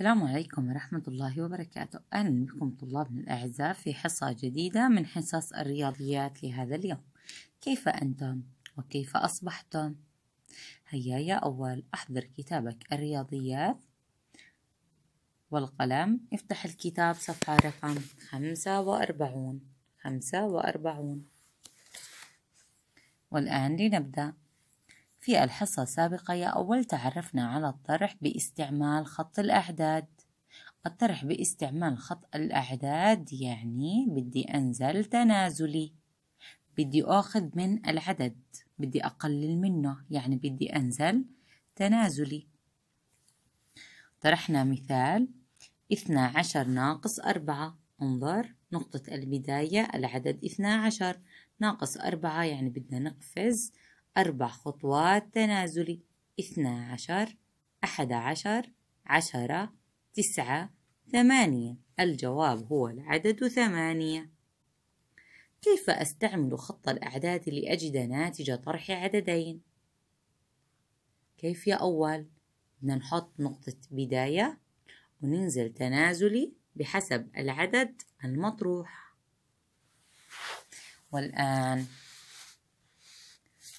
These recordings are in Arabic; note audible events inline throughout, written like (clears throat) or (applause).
السلام عليكم ورحمة الله وبركاته أهلا بكم طلابنا الأعزاء في حصة جديدة من حصص الرياضيات لهذا اليوم كيف أنتم؟ وكيف أصبحتم؟ هيا يا أول أحضر كتابك الرياضيات والقلم افتح الكتاب صفحة رقم خمسة وأربعون خمسة وأربعون والآن لنبدأ في الحصة السابقة يا أول تعرفنا على الطرح باستعمال خط الأعداد الطرح باستعمال خط الأعداد يعني بدي أنزل تنازلي بدي أخذ من العدد بدي أقلل منه يعني بدي أنزل تنازلي طرحنا مثال اثنا عشر ناقص أربعة انظر نقطة البداية العدد اثنا عشر ناقص أربعة يعني بدنا نقفز أربع خطوات تنازلي اثنا عشر أحد عشر عشرة تسعة ثمانية الجواب هو العدد ثمانية كيف أستعمل خط الأعداد لأجد ناتج طرح عددين؟ كيف يا أول؟ بدنا نحط نقطة بداية وننزل تنازلي بحسب العدد المطروح والآن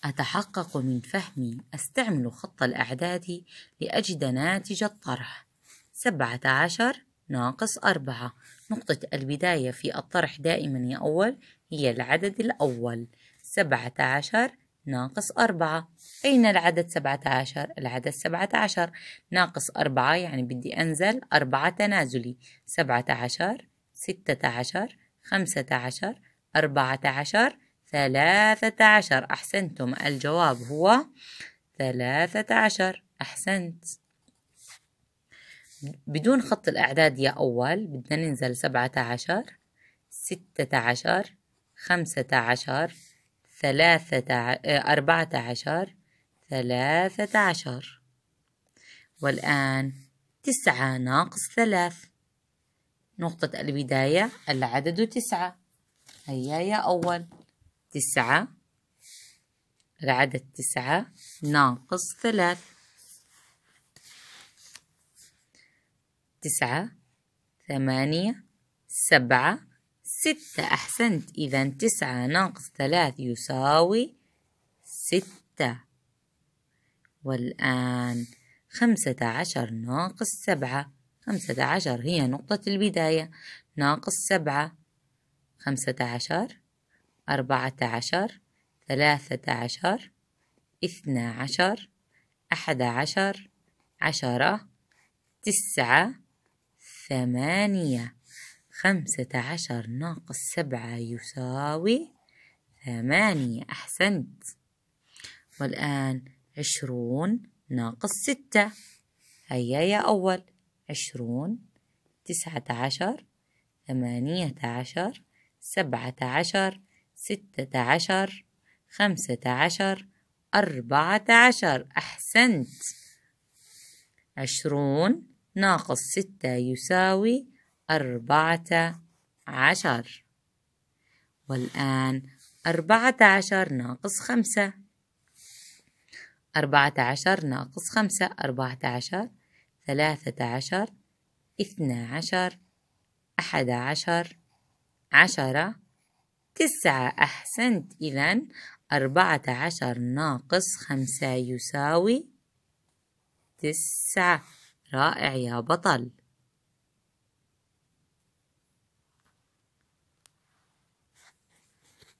أتحقق من فهمي أستعمل خط الأعداد لأجد ناتج الطرح سبعة عشر ناقص أربعة نقطة البداية في الطرح دائما يا أول هي العدد الأول سبعة عشر ناقص أربعة أين العدد سبعة عشر؟ العدد سبعة عشر ناقص أربعة يعني بدي أنزل أربعة تنازلي سبعة عشر ستة عشر خمسة عشر أربعة عشر ثلاثة عشر أحسنتم الجواب هو ثلاثة عشر أحسنت بدون خط الأعداد يا أول بدنا ننزل سبعة عشر ستة عشر خمسة عشر ثلاثة أربعة عشر ثلاثة عشر والآن تسعة ناقص ثلاث نقطة البداية العدد تسعة هيا يا أول تسعة العدد تسعة ناقص ثلاث تسعة ثمانية سبعة ستة أحسنت إذا تسعة ناقص ثلاث يساوي ستة والآن خمسة عشر ناقص سبعة خمسة عشر هي نقطة البداية ناقص سبعة خمسة عشر أربعة عشر ثلاثة عشر اثنى عشر أحد عشر عشرة تسعة ثمانية خمسة عشر ناقص سبعة يساوي ثمانية أحسنت والآن عشرون ناقص ستة هيا يا أول عشرون تسعة عشر ثمانية عشر سبعة عشر ستة عشر خمسة عشر أربعة عشر أحسنت عشرون ناقص ستة يساوي أربعة عشر والآن أربعة عشر ناقص خمسة أربعة عشر ناقص خمسة أربعة عشر ثلاثة عشر اثنا عشر أحد عشر عشرة تسعة أحسنت إذا أربعة عشر ناقص خمسة يساوي تسعة رائع يا بطل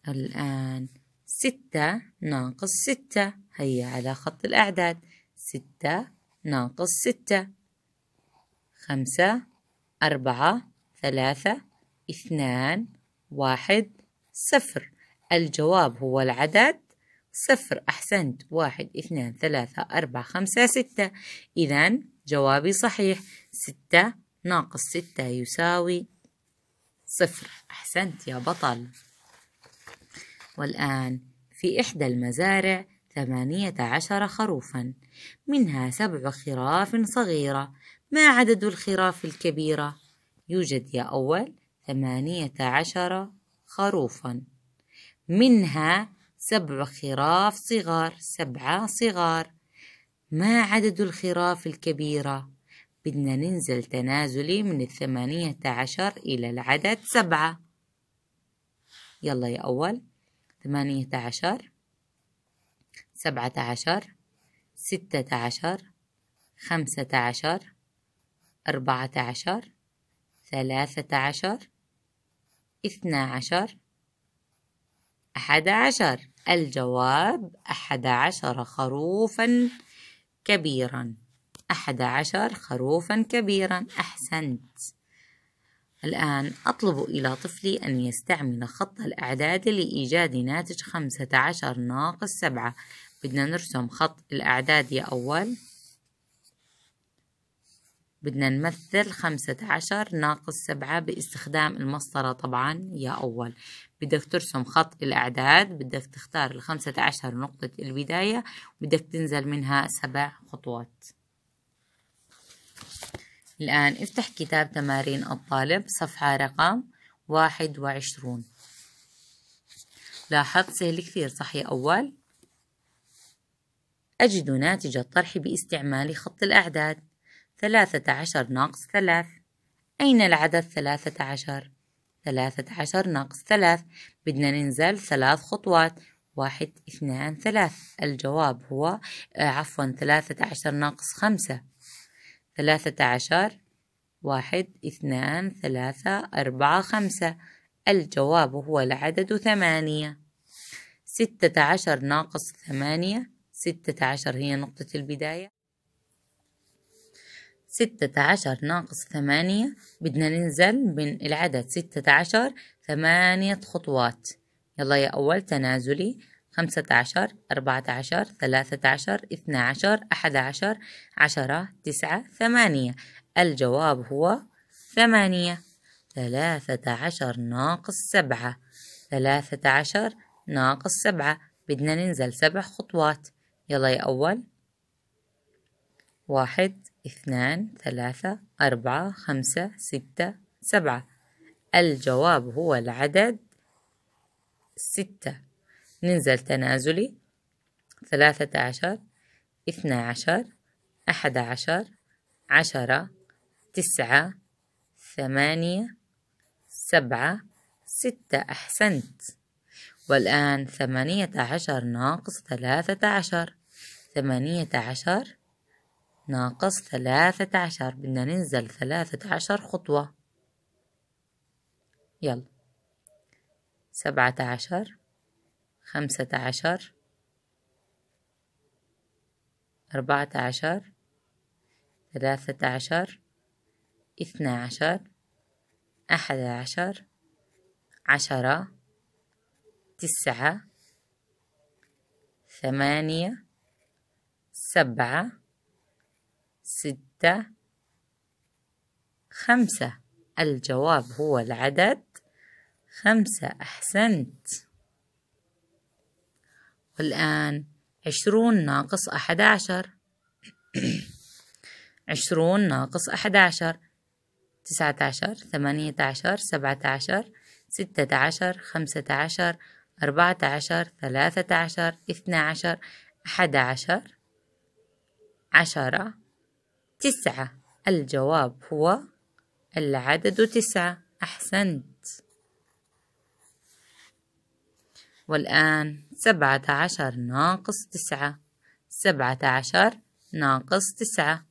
الآن ستة ناقص ستة هيا على خط الأعداد ستة ناقص ستة خمسة أربعة ثلاثة اثنان واحد صفر الجواب هو العدد صفر أحسنت واحد اثنان ثلاثة أربعة خمسة ستة إذا جوابي صحيح ستة ناقص ستة يساوي صفر أحسنت يا بطل والآن في إحدى المزارع ثمانية عشر خروفا منها سبع خراف صغيرة ما عدد الخراف الكبيرة؟ يوجد يا أول ثمانية عشر خروفا منها سبع خراف صغار سبعة صغار ما عدد الخراف الكبيرة؟ بدنا ننزل تنازلي من الثمانية عشر إلى العدد سبعة يلا يا أول ثمانية عشر سبعة عشر ستة عشر خمسة عشر أربعة عشر ثلاثة عشر اثنا عشر أحد عشر الجواب أحد عشر خروفا كبيرا أحد عشر خروفا كبيرا أحسنت الآن أطلب إلى طفلي أن يستعمل خط الأعداد لإيجاد ناتج خمسة عشر ناقص سبعة بدنا نرسم خط الأعداد يا أول بدنا نمثل خمسة عشر ناقص سبعة باستخدام المسطرة طبعا يا أول بدك ترسم خط الأعداد بدك تختار الخمسة عشر نقطة البداية بدك تنزل منها سبع خطوات الآن افتح كتاب تمارين الطالب صفحة رقم واحد وعشرون لاحظت سهل كثير صح يا أول أجد ناتج الطرح باستعمال خط الأعداد ثلاثة عشر ناقص ثلاث أين العدد ثلاثة عشر؟ ثلاثة عشر ناقص ثلاث بدنا ننزل ثلاث خطوات واحد اثنان ثلاث الجواب هو آه، عفوا ثلاثة عشر ناقص خمسة ثلاثة عشر واحد اثنان ثلاثة أربعة خمسة الجواب هو العدد ثمانية ستة عشر ناقص ثمانية ستة عشر هي نقطة البداية ستة عشر ناقص ثمانية بدنا ننزل من العدد ستة عشر ثمانية خطوات يلا يا أول تنازلي خمسة عشر أربعة عشر ثلاثة عشر اثنى عشر أحد عشر عشرة تسعة ثمانية الجواب هو ثمانية ثلاثة عشر ناقص سبعة ثلاثة عشر ناقص سبعة بدنا ننزل سبع خطوات يلا يا أول واحد اثنان ثلاثة أربعة خمسة ستة سبعة الجواب هو العدد ستة ننزل تنازلي ثلاثة عشر اثنى عشر أحد عشر عشرة تسعة ثمانية سبعة ستة أحسنت والآن ثمانية عشر ناقص ثلاثة عشر ثمانية عشر ناقص ثلاثة عشر بدنا ننزل ثلاثة عشر خطوة يلا سبعة عشر خمسة عشر أربعة عشر ثلاثة عشر اثنى عشر أحد عشر عشرة تسعة ثمانية سبعة ستة خمسة الجواب هو العدد خمسة أحسنت والآن عشرون ناقص أحد عشر (clears throat) عشرون ناقص أحد عشر تسعة عشر ثمانية عشر سبعة عشر ستة عشر خمسة عشر أربعة عشر ثلاثة عشر اثنى عشر أحد عشر عشرة تسعة الجواب هو العدد تسعة أحسنت والآن سبعة عشر ناقص تسعة سبعة عشر ناقص تسعة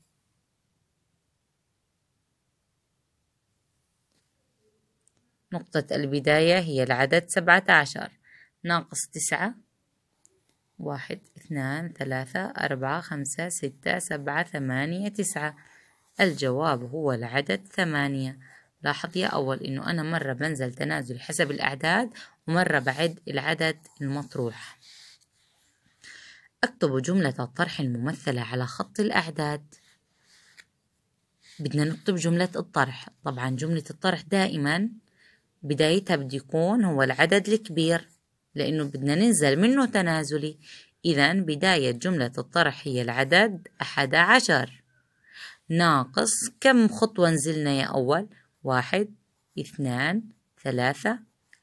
نقطة البداية هي العدد سبعة عشر ناقص تسعة واحد اثنان ثلاثة أربعة خمسة ستة سبعة ثمانية تسعة الجواب هو العدد ثمانية لاحظ يا أول إنه أنا مرة بنزل تنازل حسب الأعداد ومرة بعد العدد المطروح اكتبوا جملة الطرح الممثلة على خط الأعداد بدنا نكتب جملة الطرح طبعا جملة الطرح دائما بدايتها بده يكون هو العدد الكبير لأنه بدنا ننزل منه تنازلي إذا بداية جملة الطرح هي العدد أحد عشر ناقص كم خطوة نزلنا يا أول واحد اثنان ثلاثة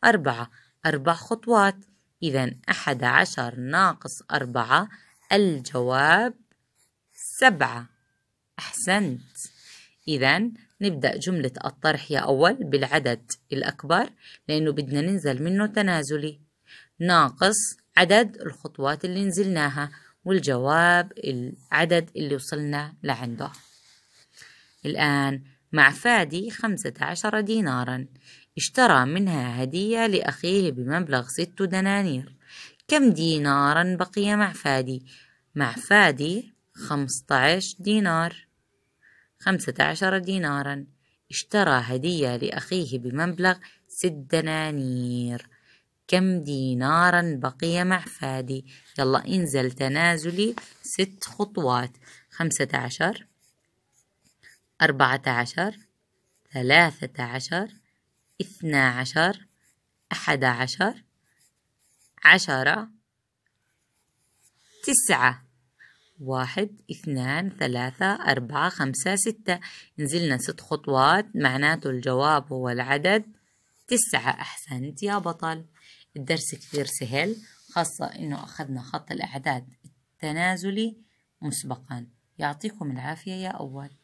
أربعة أربع خطوات إذا أحد عشر ناقص أربعة الجواب سبعة أحسنت إذا نبدأ جملة الطرح يا أول بالعدد الأكبر لأنه بدنا ننزل منه تنازلي ناقص عدد الخطوات اللي نزلناها والجواب العدد اللي وصلنا لعنده الآن مع فادي خمسة عشر دينارا اشترى منها هدية لأخيه بمبلغ ست دنانير كم دينارا بقي مع فادي؟ مع فادي خمسة عشر دينار خمسة عشر دينارا اشترى هدية لأخيه بمبلغ ست دنانير كم دينارا بقي مع فادي يلا انزل تنازلي ست خطوات خمسة عشر أربعة عشر ثلاثة عشر اثنى عشر أحد عشر عشرة تسعة واحد اثنان ثلاثة أربعة خمسة ستة نزلنا ست خطوات معناته الجواب هو العدد تسعة أحسنت يا بطل الدرس كثير سهل خاصة إنه أخذنا خط الأعداد التنازلي مسبقا يعطيكم العافية يا أول